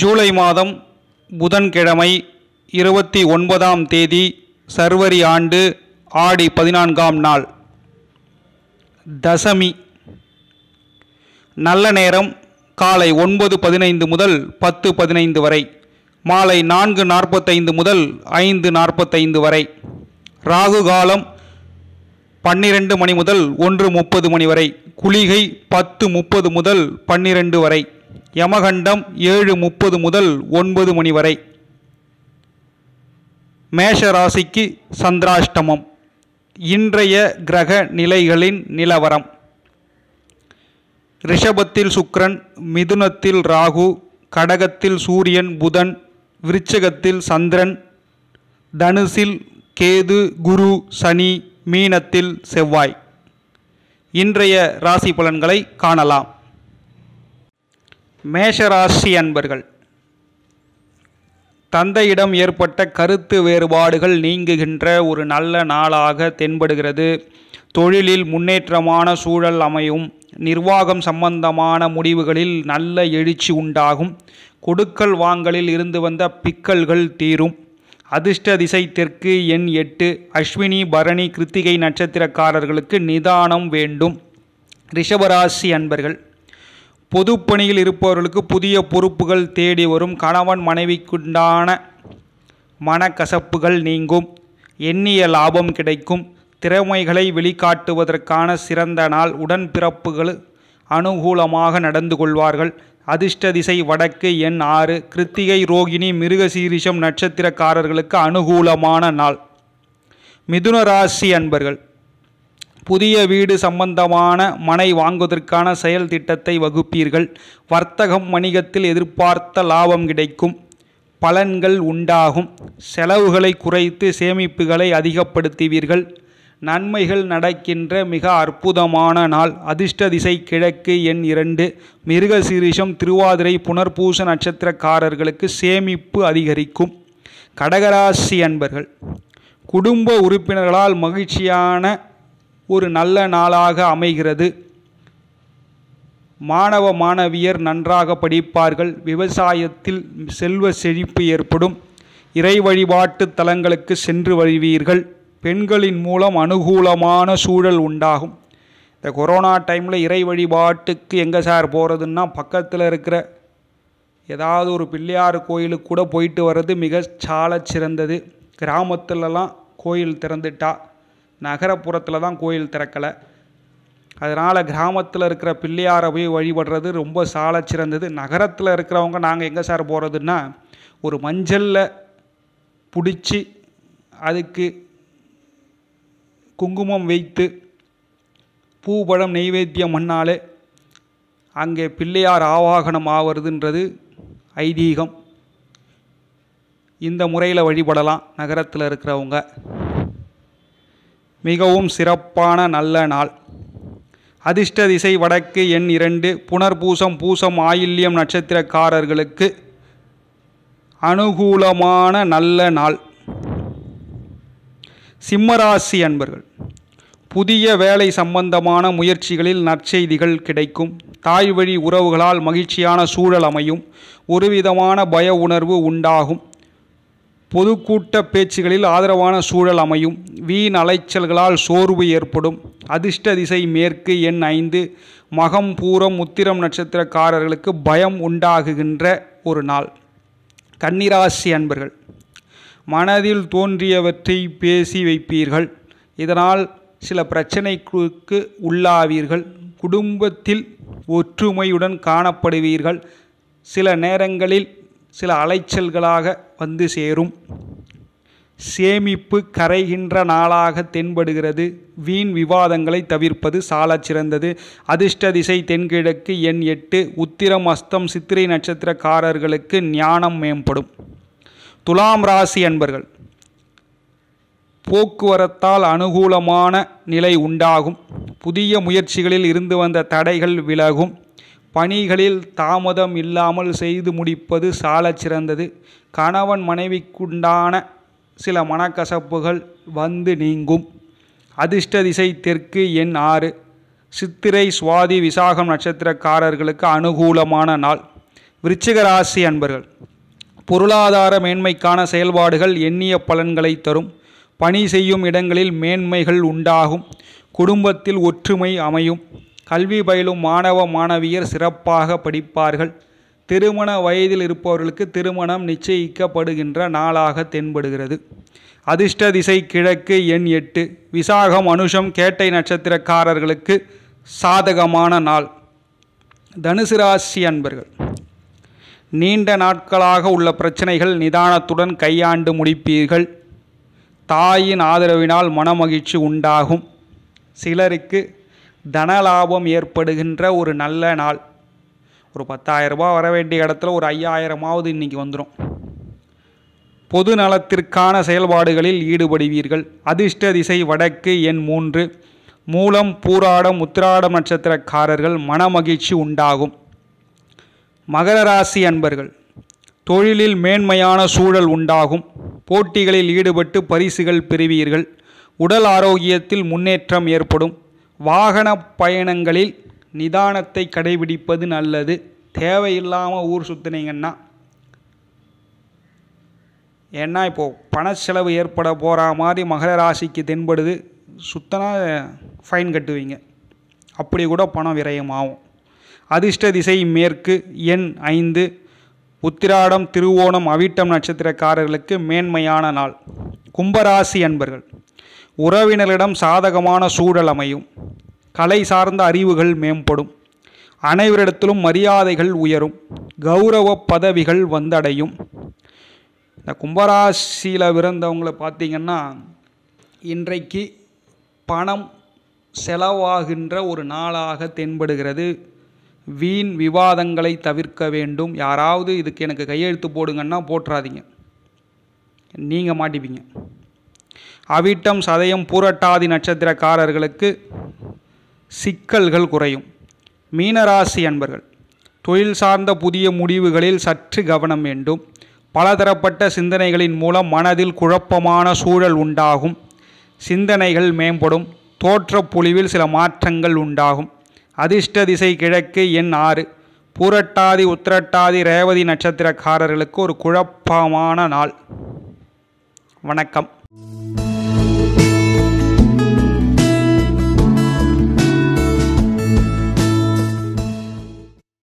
ஜூலை மாதம் புதன்கிழமை இருபத்தி ஒன்பதாம் தேதி சர்வரி ஆண்டு ஆடி பதினான்காம் நாள் தசமி நல்ல நேரம் காலை ஒன்பது பதினைந்து முதல் பத்து பதினைந்து வரை மாலை நான்கு நாற்பத்தைந்து முதல் ஐந்து நாற்பத்தைந்து வரை ராகு காலம் பன்னிரண்டு மணி முதல் ஒன்று முப்பது மணி வரை குளிகை பத்து முப்பது முதல் பன்னிரண்டு வரை யமகண்டம் ஏழு முப்பது முதல் ஒன்பது மணி வரை மேஷ ராசிக்கு சந்திராஷ்டமம் இன்றைய கிரக நிலைகளின் நிலவரம் ரிஷபத்தில் சுக்ரன் மிதுனத்தில் ராகு கடகத்தில் சூரியன் புதன் விருச்சகத்தில் சந்திரன் தனுசில் கேது குரு சனி மீனத்தில் செவ்வாய் இன்றைய ராசி பலன்களை காணலாம் மேஷராசி அன்பர்கள் தந்தையிடம் ஏற்பட்ட கருத்து வேறுபாடுகள் நீங்குகின்ற ஒரு நல்ல நாளாக தென்படுகிறது தொழிலில் முன்னேற்றமான சூழல் அமையும் நிர்வாகம் சம்பந்தமான முடிவுகளில் நல்ல எழுச்சி உண்டாகும் கொடுக்கல் வாங்கலில் இருந்து வந்த பிக்கல்கள் தீரும் அதிர்ஷ்ட திசை தெற்கு எண் எட்டு அஸ்வினி பரணி கிருத்திகை நட்சத்திரக்காரர்களுக்கு நிதானம் வேண்டும் ரிஷபராசி அன்பர்கள் பொதுப்பணியில் இருப்பவர்களுக்கு புதிய பொறுப்புகள் தேடி வரும் கணவன் மனைவிக்குண்டான மனக்கசப்புகள் நீங்கும் எண்ணிய லாபம் கிடைக்கும் திறமைகளை வெளிக்காட்டுவதற்கான சிறந்த நாள் உடன்பிறப்புகள் அனுகூலமாக நடந்து கொள்வார்கள் அதிர்ஷ்ட திசை வடக்கு எண் ஆறு கிருத்திகை ரோகிணி மிருகசீரிஷம் நட்சத்திரக்காரர்களுக்கு அனுகூலமான நாள் மிதுன ராசி அன்பர்கள் புதிய வீடு சம்பந்தமான மனை வாங்குவதற்கான செயல் திட்டத்தை வகுப்பீர்கள் வர்த்தகம் வணிகத்தில் எதிர்பார்த்த லாபம் கிடைக்கும் பலன்கள் உண்டாகும் செலவுகளை குறைத்து சேமிப்புகளை அதிகப்படுத்துவீர்கள் நன்மைகள் நடக்கின்ற மிக அற்புதமான நாள் அதிர்ஷ்ட திசை கிழக்கு எண் இரண்டு மிருக சீரிஷம் திருவாதிரை புனர்பூச நட்சத்திரக்காரர்களுக்கு சேமிப்பு அதிகரிக்கும் கடகராசி அன்பர்கள் குடும்ப உறுப்பினர்களால் மகிழ்ச்சியான ஒரு நல்ல நாளாக அமைகிறது மாணவ மாணவியர் நன்றாக படிப்பார்கள் விவசாயத்தில் செல்வ செழிப்பு ஏற்படும் இறை வழிபாட்டு தலங்களுக்கு சென்று வருவீர்கள் பெண்களின் மூலம் அனுகூலமான சூழல் உண்டாகும் இந்த கொரோனா டைமில் இறை வழிபாட்டுக்கு எங்கே சார் போகிறதுன்னா பக்கத்தில் இருக்கிற ஏதாவது ஒரு பிள்ளையார் கோயிலுக்கு கூட போயிட்டு வர்றது மிக சால சிறந்தது கிராமத்துலலாம் கோயில் திறந்துட்டா நகரப்புறத்தில் தான் கோயில் திறக்கலை அதனால் கிராமத்தில் இருக்கிற பிள்ளையாரை போய் வழிபடுறது ரொம்ப சால சிறந்தது நகரத்தில் இருக்கிறவங்க நாங்கள் எங்கே சார் போகிறதுன்னா ஒரு மஞ்சளில் பிடிச்சி அதுக்கு குங்குமம் வைத்து பூபழம் நெய்வேத்தியம் பண்ணாலே அங்கே பிள்ளையார் ஆவாகனம் ஆவறதுன்றது ஐதீகம் இந்த முறையில் வழிபடலாம் நகரத்தில் இருக்கிறவங்க மிகவும் சிறப்பான நல்ல நாள் அதிர்ஷ்ட திசை வடக்கு எண் இரண்டு புனர்பூசம் பூசம் ஆயில்யம் நட்சத்திரக்காரர்களுக்கு அனுகூலமான நல்ல நாள் சிம்மராசி அன்பர்கள் புதிய வேலை சம்பந்தமான முயற்சிகளில் நற்செய்திகள் கிடைக்கும் தாய் வழி உறவுகளால் மகிழ்ச்சியான சூழல் அமையும் ஒருவிதமான பய உணர்வு உண்டாகும் பொதுக்கூட்ட பேச்சுகளில் ஆதரவான சூழல் அமையும் வீண் அலைச்சல்களால் சோர்வு ஏற்படும் அதிர்ஷ்ட திசை மேற்கு எண் ஐந்து மகம் பூரம் உத்திரம் நட்சத்திரக்காரர்களுக்கு பயம் உண்டாகுகின்ற ஒரு நாள் கன்னிராசி அன்பர்கள் மனதில் தோன்றியவற்றை பேசி வைப்பீர்கள் இதனால் சில பிரச்சனைக்கு உள்ளாவீர்கள் குடும்பத்தில் ஒற்றுமையுடன் காணப்படுவீர்கள் சில நேரங்களில் சில அலைச்சல்களாக வந்து சேரும் சேமிப்பு கரைகின்ற நாளாக தென்படுகிறது வீண் விவாதங்களை தவிர்ப்பது சாலச்சிறந்தது சிறந்தது அதிர்ஷ்ட திசை தென்கிழக்கு எண் எட்டு உத்திரம் அஸ்தம் சித்திரை நட்சத்திரக்காரர்களுக்கு ஞானம் மேம்படும் துலாம் ராசி அன்பர்கள் போக்குவரத்தால் அனுகூலமான நிலை உண்டாகும் புதிய முயற்சிகளில் இருந்து வந்த தடைகள் விலகும் பணிகளில் தாமதம் இல்லாமல் செய்து முடிப்பது சாலச் சிறந்தது கணவன் மனைவிக்குண்டான சில மனக்கசப்புகள் வந்து நீங்கும் அதிர்ஷ்ட திசை தெற்கு எண் ஆறு சித்திரை சுவாதி விசாகம் நட்சத்திரக்காரர்களுக்கு அனுகூலமான நாள் விருச்சிகராசி அன்பர்கள் பொருளாதார மேன்மைக்கான செயல்பாடுகள் எண்ணிய பலன்களை தரும் பணி செய்யும் இடங்களில் மேன்மைகள் உண்டாகும் குடும்பத்தில் ஒற்றுமை அமையும் கல்வி பயிலும் மாணவ மாணவியர் சிறப்பாக படிப்பார்கள் திருமண வயதில் இருப்பவர்களுக்கு திருமணம் நிச்சயிக்கப்படுகின்ற நாளாக தென்படுகிறது அதிர்ஷ்ட திசை கிழக்கு எண் எட்டு விசாகம் அனுஷம் கேட்டை நட்சத்திரக்காரர்களுக்கு சாதகமான நாள் தனுசு ராசி அன்பர்கள் நீண்ட நாட்களாக உள்ள பிரச்சனைகள் நிதானத்துடன் கையாண்டு முடிப்பீர்கள் தாயின் ஆதரவினால் மனமகிழ்ச்சி உண்டாகும் சிலருக்கு தனலாபம் ஏற்படுகின்ற ஒரு நல்ல நாள் ஒரு பத்தாயிரரூபா வர வேண்டிய இடத்துல ஒரு ஐயாயிரமாவது இன்றைக்கி வந்துடும் பொது நலத்திற்கான செயல்பாடுகளில் ஈடுபடுவீர்கள் அதிர்ஷ்ட திசை வடக்கு எண் மூன்று மூலம் பூராடம் உத்திராடம் நட்சத்திரக்காரர்கள் மனமகிழ்ச்சி உண்டாகும் மகர ராசி அன்பர்கள் தொழிலில் மேன்மையான சூழல் உண்டாகும் போட்டிகளில் ஈடுபட்டு பரிசுகள் பெறுவீர்கள் உடல் ஆரோக்கியத்தில் முன்னேற்றம் ஏற்படும் வாகன பயணங்களில் நிதானத்தை கடைபிடிப்பது நல்லது தேவையில்லாமல் ஊர் சுற்றுனீங்கன்னா ஏன்னா இப்போது பண செலவு ஏற்பட போகிற மாதிரி மகர ராசிக்கு தென்படுது சுத்தனாக ஃபைன் கட்டுவீங்க அப்படி கூட பணம் விரயமாகும் அதிர்ஷ்ட திசை மேற்கு எண் ஐந்து உத்திராடம் திருவோணம் அவிட்டம் நட்சத்திரக்காரர்களுக்கு மேன்மையான நாள் கும்பராசி அன்பர்கள் உறவினரிடம் சாதகமான சூழல் அமையும் கலை சார்ந்த அறிவுகள் மேம்படும் அனைவரிடத்திலும் மரியாதைகள் உயரும் கௌரவ பதவிகள் வந்தடையும் இந்த கும்பராசியில் பிறந்தவங்களை பார்த்திங்கன்னா இன்றைக்கு பணம் செலவாகின்ற ஒரு நாளாக தென்படுகிறது வீண் விவாதங்களை தவிர்க்க வேண்டும் யாராவது இதுக்கு எனக்கு கையெழுத்து போடுங்கன்னா போட்டுறாதீங்க நீங்கள் மாட்டிப்பீங்க அவிட்டம் சதயம் பூரட்டாதி நட்சத்திரக்காரர்களுக்கு சிக்கல்கள் குறையும் மீனராசி அன்பர்கள் தொழில் சார்ந்த புதிய முடிவுகளில் சற்று கவனம் வேண்டும் பலதரப்பட்ட சிந்தனைகளின் மூலம் மனதில் குழப்பமான சூழல் உண்டாகும் சிந்தனைகள் மேம்படும் தோற்றப்பொழிவில் சில மாற்றங்கள் உண்டாகும் அதிர்ஷ்ட திசை கிழக்கு எண் ஆறு பூரட்டாதி உத்திரட்டாதி ரேவதி நட்சத்திரக்காரர்களுக்கு ஒரு குழப்பமான நாள் வணக்கம்